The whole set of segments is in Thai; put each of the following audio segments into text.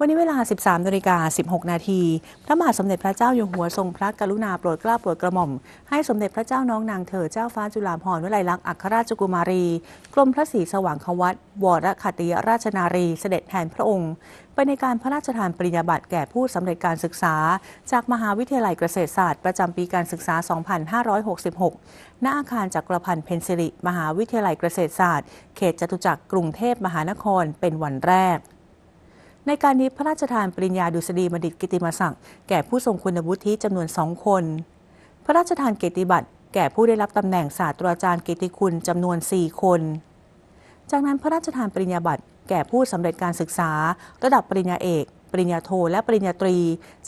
วันนี้เวลา 13นาฬิกา16 นาที พระมหาสมเด็จพระเจ้าอยู่หัวทรงพระกรุณาโปรดเกล้าโปรดกระหม่อมให้สมเด็จพระเจ้าน้องนางเธอเจ้าฟ้าจุฬาภรณ์วิไลลักษณ์อัครราชกุมารี กรมพระศรีสว่างควัตวรคติยราชนารี เสด็จแทนพระองค์ ไปในการพระราชทานปริญญาบัตรแก่ผู้สำเร็จการศึกษา จากมหาวิทยาลัยเกษตรศาสตร์ ประจำปีการศึกษา 2566 ณ อาคารจักรพันธ์เพนสิริ มหาวิทยาลัยเกษตรศาสตร์ เขตจตุจักร กรุงเทพมหานคร เป็นวันแรกในการนี้พระราชทานปริญญาดุษฎีบัณฑิตกิติมศักดิ์แก่ผู้ทรงคุณวุฒิจำนวนสองคน พระราชทานเกียรติบัตรแก่ผู้ได้รับตำแหน่งศาสตราจารย์เกติคุณจำนวน 4 คน จากนั้นพระราชทานปริญญาบัตรแก่ผู้สำเร็จการศึกษา ระดับปริญญาเอก ปริญญาโท และปริญญาตรี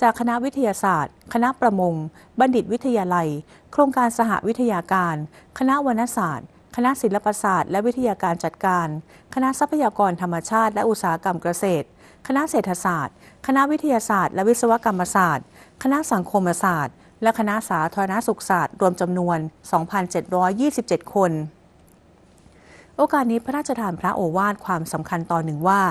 จากคณะวิทยาศาสตร์ คณะประมง บัณฑิตวิทยาลัย โครงการสหวิทยาการ คณะวรรณศาสตร์ คณะศิลปศาสตร์และวิทยาการจัดการ คณะทรัพยากรธรรมชาติและอุตสาหกรรมเกษตรคณะเศรษฐศาสตร์ คณะวิทยาศาสตร์และวิศวกรรมศาสตร์ คณะสังคมศาสตร์ และคณะสาธารณสุขศาสตร์รวมจำนวน 2,727 คน โอกาสนี้พระราชทานพระโอวาทความสำคัญตอนหนึ่งว่า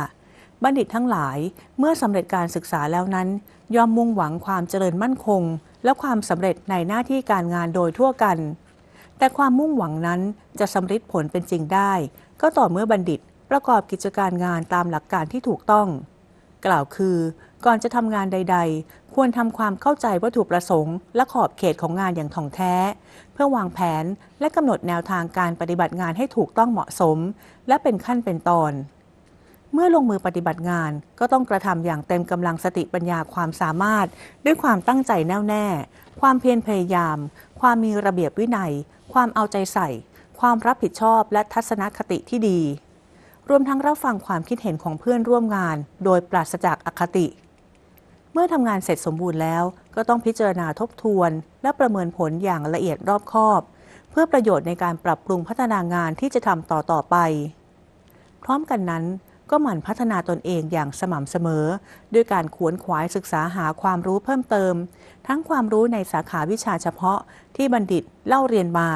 บัณฑิตทั้งหลายเมื่อสำเร็จการศึกษาแล้วนั้น ยอมมุ่งหวังความเจริญมั่นคง และความสำเร็จในหน้าที่การงานโดยทั่วกัน แต่ความมุ่งหวังนั้นจะสำเร็จผลเป็นจริงได้ ก็ต่อเมื่อบัณฑิตประกอบกิจการงานตามหลักการที่ถูกต้องกล่าวคือก่อนจะทำงานใดๆ ควรทำความเข้าใจวัตถุประสงค์และขอบเขตของงานอย่างถ่องแท้ เพื่อวางแผนและกำหนดแนวทางการปฏิบัติงานให้ถูกต้องเหมาะสม และเป็นขั้นเป็นตอน เมื่อลงมือปฏิบัติงาน ก็ต้องกระทำอย่างเต็มกำลังสติปัญญาความสามารถ ด้วยความตั้งใจแน่วแน่ ความเพียรพยายาม ความมีระเบียบวินัย ความเอาใจใส่ ความรับผิดชอบ และทัศนคติที่ดีรวมทั้งรับฟังความคิดเห็นของเพื่อนร่วมงาน โดยปราศจากอคติ เมื่อทำงานเสร็จสมบูรณ์แล้ว ก็ต้องพิจารณาทบทวน และประเมินผลอย่างละเอียดรอบคอบ เพื่อประโยชน์ในการปรับปรุงพัฒนางานที่จะทำต่อต่อไป พร้อมกันนั้นก็หมั่นพัฒนาตนเองอย่างสม่ำเสมอ ด้วยการขวนขวายศึกษาหาความรู้เพิ่มเติม ทั้งความรู้ในสาขาวิชาเฉพาะ ที่บัณฑิตเล่าเรียนมา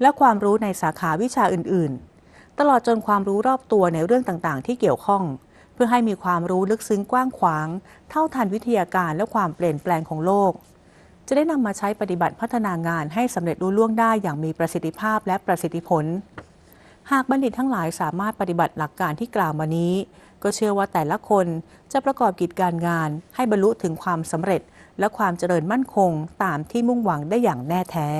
และความรู้ในสาขาวิชาอื่น ๆตลอดจนความรู้รอบตัวในเรื่องต่างๆ ที่เกี่ยวข้อง เพื่อให้มีความรู้ลึกซึ้งกว้างขวาง เท่าทันวิทยาการและความเปลี่ยนแปลงของโลก จะได้นำมาใช้ปฏิบัติพัฒนางานให้สำเร็จรุ่ล่วงได้อย่างมีประสิทธิภาพและประสิทธิผลหากบัณฑิตทั้งหลายสามารถปฏิบัติหลักการที่กล่าวมานี้ ก็เชื่อว่าแต่ละคนจะประกอบกิจการงาน ให้บรรลุถึงความสำเร็จ และความเจริญมั่นคง ตามที่มุ่งหวังได้อย่างแน่แท้